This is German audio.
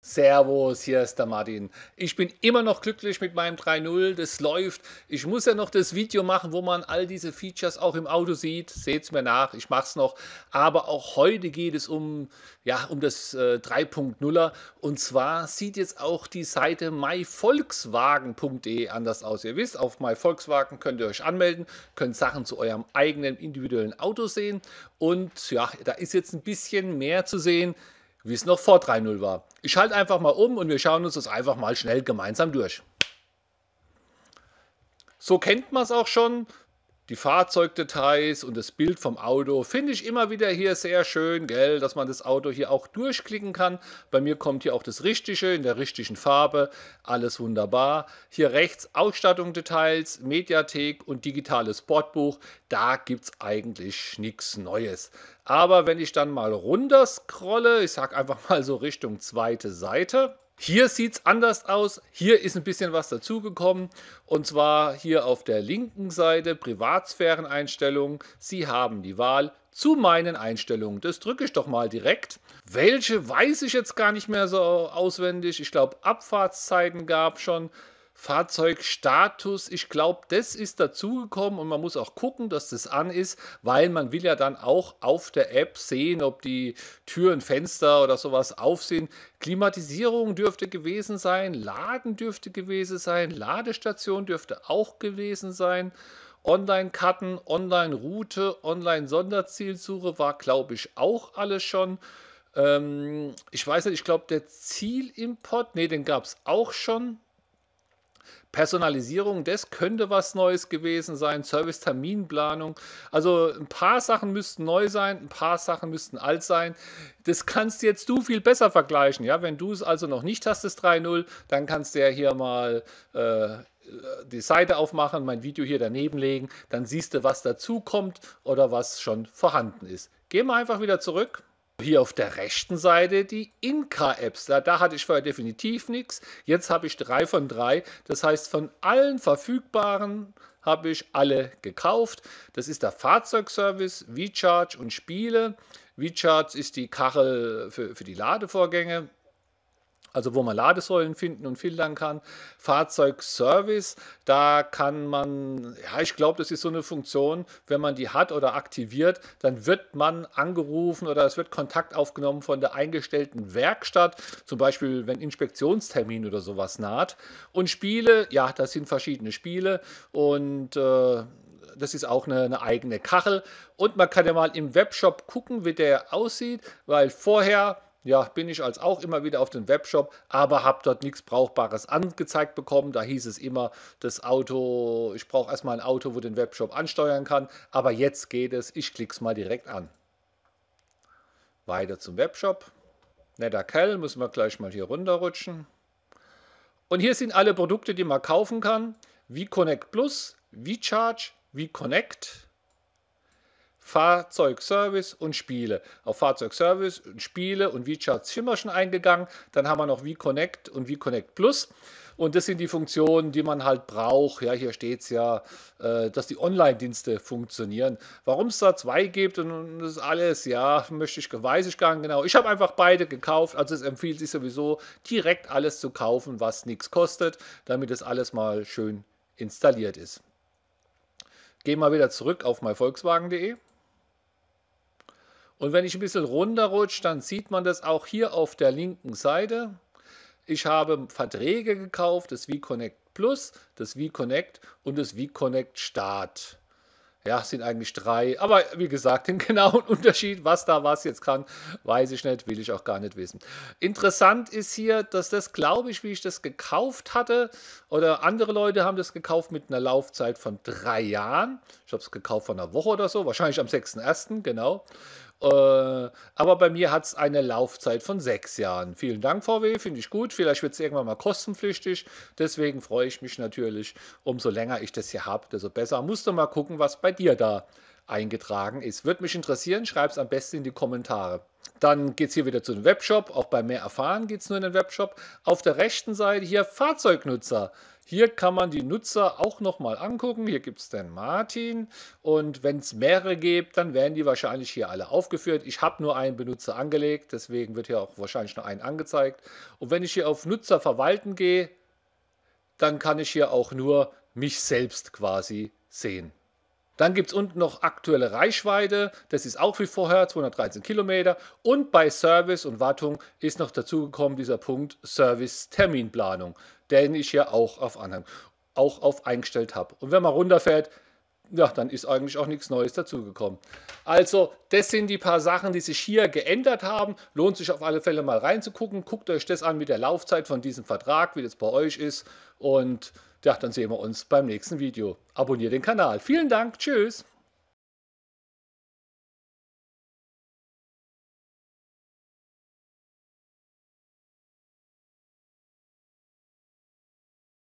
Servus, hier ist der Martin. Ich bin immer noch glücklich mit meinem 3.0, das läuft. Ich muss ja noch das Video machen, wo man all diese Features auch im Auto sieht. Seht es mir nach, ich mache es noch. Aber auch heute geht es um, ja, um das äh, 3.0er. Und zwar sieht jetzt auch die Seite myvolkswagen.de anders aus. Ihr wisst, auf myvolkswagen könnt ihr euch anmelden, könnt Sachen zu eurem eigenen individuellen Auto sehen. Und ja, da ist jetzt ein bisschen mehr zu sehen wie es noch vor 3-0 war. Ich schalte einfach mal um und wir schauen uns das einfach mal schnell gemeinsam durch. So kennt man es auch schon die Fahrzeugdetails und das Bild vom Auto finde ich immer wieder hier sehr schön, gell, dass man das Auto hier auch durchklicken kann. Bei mir kommt hier auch das Richtige in der richtigen Farbe, alles wunderbar. Hier rechts Ausstattungdetails, Mediathek und digitales Sportbuch. Da gibt es eigentlich nichts Neues. Aber wenn ich dann mal runter scrolle, ich sage einfach mal so Richtung zweite Seite, hier sieht es anders aus. Hier ist ein bisschen was dazugekommen. Und zwar hier auf der linken Seite Privatsphäreneinstellungen. Sie haben die Wahl zu meinen Einstellungen. Das drücke ich doch mal direkt. Welche weiß ich jetzt gar nicht mehr so auswendig. Ich glaube, Abfahrtszeiten gab es schon. Fahrzeugstatus. Ich glaube, das ist dazugekommen und man muss auch gucken, dass das an ist, weil man will ja dann auch auf der App sehen, ob die Türen, Fenster oder sowas auf sind. Klimatisierung dürfte gewesen sein, Laden dürfte gewesen sein, Ladestation dürfte auch gewesen sein. Online-Karten, Online-Route, Online-Sonderzielsuche war, glaube ich, auch alles schon ähm, ich weiß nicht, ich glaube, der Zielimport, nee, den gab es auch schon. Personalisierung, das könnte was Neues gewesen sein. Service-Terminplanung. Also ein paar Sachen müssten neu sein, ein paar Sachen müssten alt sein. Das kannst jetzt du viel besser vergleichen. Ja? Wenn du es also noch nicht hast, das 3.0, dann kannst du ja hier mal äh, die Seite aufmachen, mein Video hier daneben legen. Dann siehst du, was dazu kommt oder was schon vorhanden ist. Gehen wir einfach wieder zurück. Hier auf der rechten Seite die Inka-Apps. Da, da, hatte ich vorher definitiv nichts. Jetzt habe ich drei von drei. Das heißt, von allen verfügbaren habe ich alle gekauft. Das ist der Fahrzeugservice, V-Charge und Spiele. V-Charge ist die Kachel für, für die Ladevorgänge also wo man Ladesäulen finden und filtern kann. Fahrzeugservice, da kann man, ja, ich glaube, das ist so eine Funktion, wenn man die hat oder aktiviert, dann wird man angerufen oder es wird Kontakt aufgenommen von der eingestellten Werkstatt, zum Beispiel wenn Inspektionstermin oder sowas naht. Und Spiele, ja, das sind verschiedene Spiele und äh, das ist auch eine, eine, eigene Kachel. Und man kann ja mal im Webshop gucken, wie der aussieht, weil vorher ja, bin ich als auch immer wieder auf den Webshop, aber habe dort nichts Brauchbares angezeigt bekommen. Da hieß es immer, das Auto, ich brauche erstmal ein Auto, wo den Webshop ansteuern kann. Aber jetzt geht es, ich klicke es mal direkt an. Weiter zum Webshop. Netter Kerl, müssen wir gleich mal hier runterrutschen. Und hier sind alle Produkte, die man kaufen kann, wie Connect Plus, wie Charge, wie Connect Fahrzeugservice und Spiele. Auf Fahrzeugservice und Spiele und V-Charts sind wir schon eingegangen. Dann haben wir noch V-Connect und V-Connect Plus. Und das sind die Funktionen, die man halt braucht. Ja, hier steht es ja, äh, dass die Online-Dienste funktionieren. Warum es da zwei gibt und, das alles, ja, möchte ich, weiß ich gar nicht genau. Ich habe einfach beide gekauft. Also es empfiehlt sich sowieso, direkt alles zu kaufen, was nichts kostet, damit das alles mal schön installiert ist. Gehen wir wieder zurück auf myvolkswagen.de. Und wenn ich ein bisschen runterrutsche, dann sieht man das auch hier auf der linken Seite. Ich habe Verträge gekauft, das V-Connect Plus, das V-Connect und das V-Connect Start. Ja, sind eigentlich drei. Aber wie gesagt, den genauen Unterschied, was da was jetzt kann, weiß ich nicht, will ich auch gar nicht wissen. Interessant ist hier, dass das, glaube ich, wie ich das gekauft hatte, oder andere Leute haben das gekauft mit einer Laufzeit von drei Jahren. Ich habe es gekauft von einer Woche oder so, wahrscheinlich am 6.1., genau. Äh, aber bei mir hat es eine Laufzeit von sechs Jahren. Vielen Dank, VW, finde ich gut. Vielleicht wird es irgendwann mal kostenpflichtig. Deswegen freue ich mich natürlich. Umso länger ich das hier habe, desto besser. Musst du mal gucken, was bei dir da eingetragen ist. Würde mich interessieren. Schreib es am besten in die Kommentare. Dann geht es hier wieder zu dem Webshop. Auch bei mehr erfahren geht es nur in den Webshop. Auf der rechten Seite hier Fahrzeugnutzer. Hier kann man die Nutzer auch nochmal angucken. Hier gibt es den Martin. Und wenn es mehrere gibt, dann werden die wahrscheinlich hier alle aufgeführt. Ich habe nur einen Benutzer angelegt, deswegen wird hier auch wahrscheinlich nur einen angezeigt. Und wenn ich hier auf Nutzer verwalten gehe, dann kann ich hier auch nur mich selbst quasi sehen. Dann gibt es unten noch aktuelle Reichweite, das ist auch wie vorher 213 Kilometer. Und bei Service und Wartung ist noch dazugekommen dieser Punkt Service-Terminplanung, den ich ja auch auf Anhang auch auf eingestellt habe. Und wenn man runterfährt, ja, dann ist eigentlich auch nichts Neues dazugekommen. Also, das sind die paar Sachen, die sich hier geändert haben. Lohnt sich auf alle Fälle mal reinzugucken. Guckt euch das an mit der Laufzeit von diesem Vertrag, wie das bei euch ist. Und ja, dann sehen wir uns beim nächsten Video. Abonnier den Kanal. Vielen Dank. Tschüss.